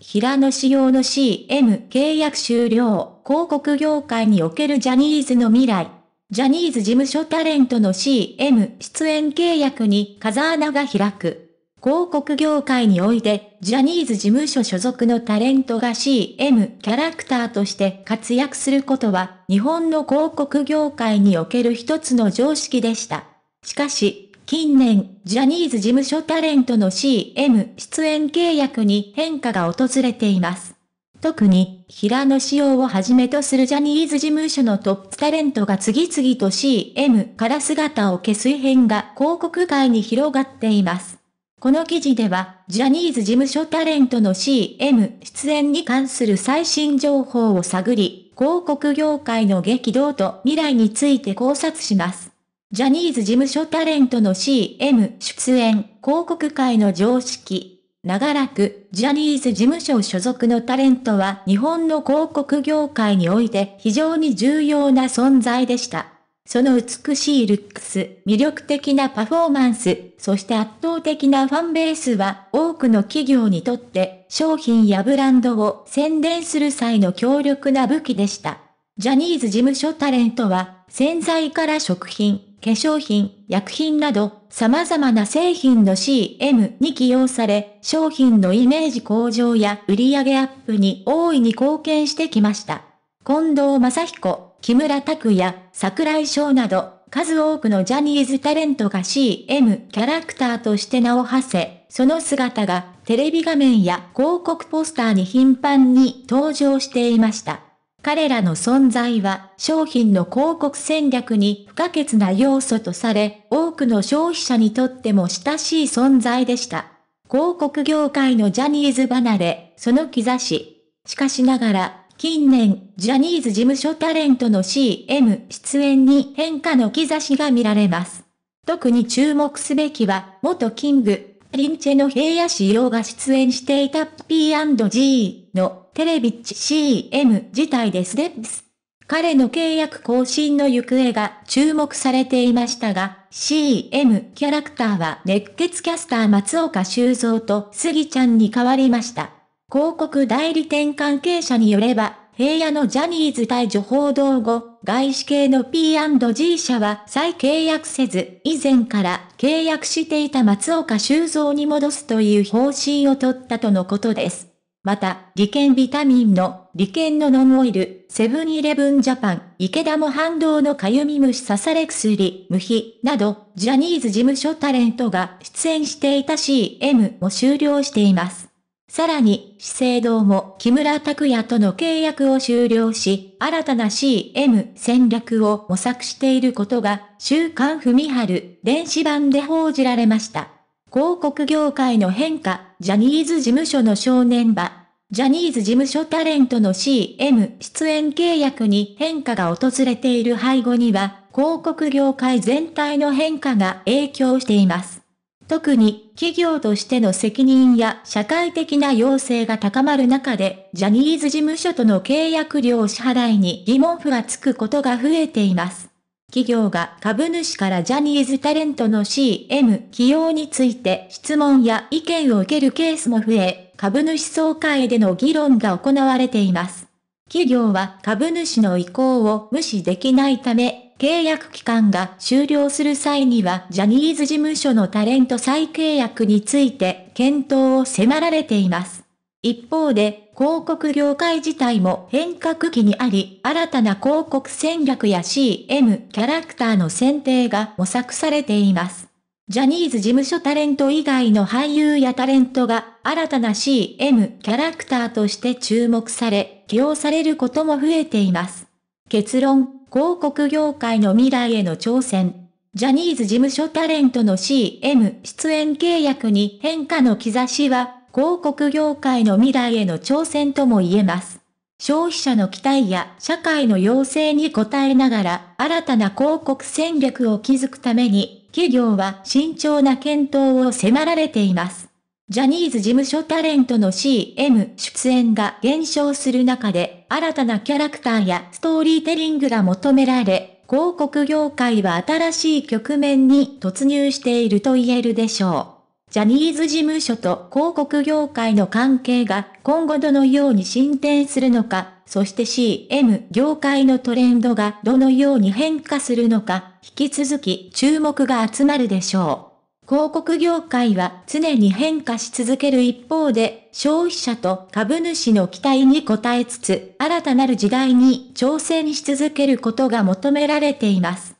平野仕様の CM 契約終了、広告業界におけるジャニーズの未来。ジャニーズ事務所タレントの CM 出演契約に風穴が開く。広告業界において、ジャニーズ事務所所属のタレントが CM キャラクターとして活躍することは、日本の広告業界における一つの常識でした。しかし、近年、ジャニーズ事務所タレントの CM 出演契約に変化が訪れています。特に、平野紫耀をはじめとするジャニーズ事務所のトップタレントが次々と CM から姿を消す異変が広告界に広がっています。この記事では、ジャニーズ事務所タレントの CM 出演に関する最新情報を探り、広告業界の激動と未来について考察します。ジャニーズ事務所タレントの CM 出演、広告界の常識。長らく、ジャニーズ事務所所属のタレントは日本の広告業界において非常に重要な存在でした。その美しいルックス、魅力的なパフォーマンス、そして圧倒的なファンベースは多くの企業にとって商品やブランドを宣伝する際の強力な武器でした。ジャニーズ事務所タレントは、洗剤から食品、化粧品、薬品など様々な製品の CM に起用され、商品のイメージ向上や売上アップに大いに貢献してきました。近藤正彦、木村拓也、桜井翔など、数多くのジャニーズタレントが CM キャラクターとして名を馳せ、その姿がテレビ画面や広告ポスターに頻繁に登場していました。彼らの存在は商品の広告戦略に不可欠な要素とされ、多くの消費者にとっても親しい存在でした。広告業界のジャニーズ離れ、その兆し。しかしながら、近年、ジャニーズ事務所タレントの CM 出演に変化の兆しが見られます。特に注目すべきは、元キング、リンチェの平野仕洋が出演していた P&G のテレビッチ CM 自体ですでス。彼の契約更新の行方が注目されていましたが、CM キャラクターは熱血キャスター松岡修造と杉ちゃんに変わりました。広告代理店関係者によれば、平野のジャニーズ対場報道後、外資系の P&G 社は再契約せず、以前から契約していた松岡修造に戻すという方針を取ったとのことです。また、利権ビタミンの、利権のノンオイル、セブンイレブンジャパン、池田も反動のかゆみ虫刺され薬、無比、など、ジャニーズ事務所タレントが出演していた CM も終了しています。さらに、資生堂も木村拓哉との契約を終了し、新たな CM 戦略を模索していることが、週刊文春、電子版で報じられました。広告業界の変化、ジャニーズ事務所の正念場。ジャニーズ事務所タレントの CM 出演契約に変化が訪れている背後には、広告業界全体の変化が影響しています。特に企業としての責任や社会的な要請が高まる中で、ジャニーズ事務所との契約料支払いに疑問符がつくことが増えています。企業が株主からジャニーズタレントの CM 起用について質問や意見を受けるケースも増え、株主総会での議論が行われています。企業は株主の意向を無視できないため、契約期間が終了する際にはジャニーズ事務所のタレント再契約について検討を迫られています。一方で、広告業界自体も変革期にあり、新たな広告戦略や CM キャラクターの選定が模索されています。ジャニーズ事務所タレント以外の俳優やタレントが新たな CM キャラクターとして注目され、起用されることも増えています。結論、広告業界の未来への挑戦。ジャニーズ事務所タレントの CM 出演契約に変化の兆しは広告業界の未来への挑戦とも言えます。消費者の期待や社会の要請に応えながら新たな広告戦略を築くために企業は慎重な検討を迫られています。ジャニーズ事務所タレントの CM 出演が減少する中で新たなキャラクターやストーリーテリングが求められ広告業界は新しい局面に突入していると言えるでしょう。ジャニーズ事務所と広告業界の関係が今後どのように進展するのか、そして CM 業界のトレンドがどのように変化するのか、引き続き注目が集まるでしょう。広告業界は常に変化し続ける一方で、消費者と株主の期待に応えつつ、新たなる時代に挑戦し続けることが求められています。